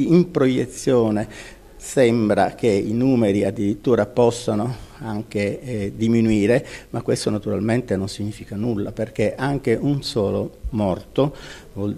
In proiezione sembra che i numeri addirittura possano anche eh, diminuire, ma questo naturalmente non significa nulla perché anche un solo morto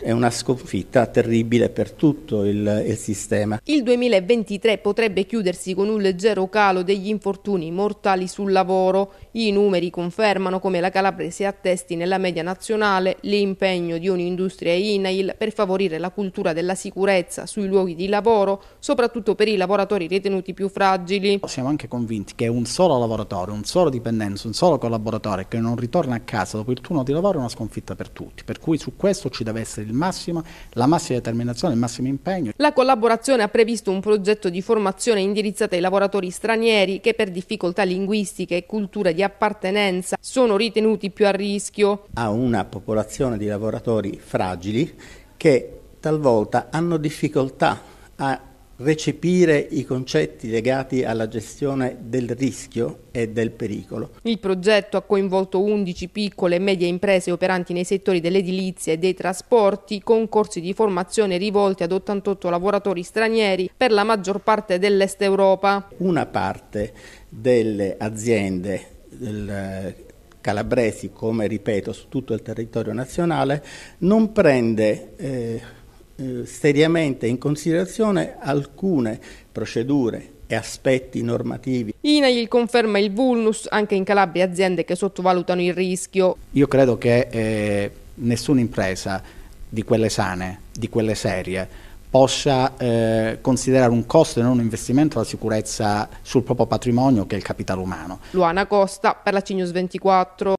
è una sconfitta terribile per tutto il, il, sistema. Il 2023 potrebbe chiudersi con un leggero calo degli infortuni mortali sul lavoro. I numeri confermano come la Calabria si attesti nella media nazionale l'impegno di un'industria INAIL per favorire la cultura della sicurezza sui luoghi di lavoro, soprattutto per i lavoratori ritenuti più fragili. Siamo anche convinti che un solo lavoratore, un solo dipendente, un solo collaboratore che non ritorna a casa dopo il turno di lavoro è una sconfitta per tutti, per cui su questo ci deve essere il massimo, la massima determinazione, il massimo impegno. La collaborazione ha previsto un progetto di formazione indirizzata ai lavoratori stranieri che per difficoltà linguistiche e culture di appartenenza sono ritenuti più a rischio. A una popolazione di lavoratori fragili che talvolta hanno difficoltà a recepire i concetti legati alla gestione del rischio e del pericolo. Il progetto ha coinvolto 11 piccole e medie imprese operanti nei settori dell'edilizia e dei trasporti con corsi di formazione rivolti ad 88 lavoratori stranieri per la maggior parte dell'Est Europa. Una parte delle aziende del calabresi, come ripeto, su tutto il territorio nazionale, non prende eh, eh, seriamente in considerazione alcune procedure e aspetti normativi. INAIL conferma il vulnus anche in Calabria aziende che sottovalutano il rischio. Io credo che eh, nessuna impresa di quelle sane, di quelle serie, possa eh, considerare un costo e non un investimento la sicurezza sul proprio patrimonio che è il capitale umano. Luana Costa per la Cinius 24.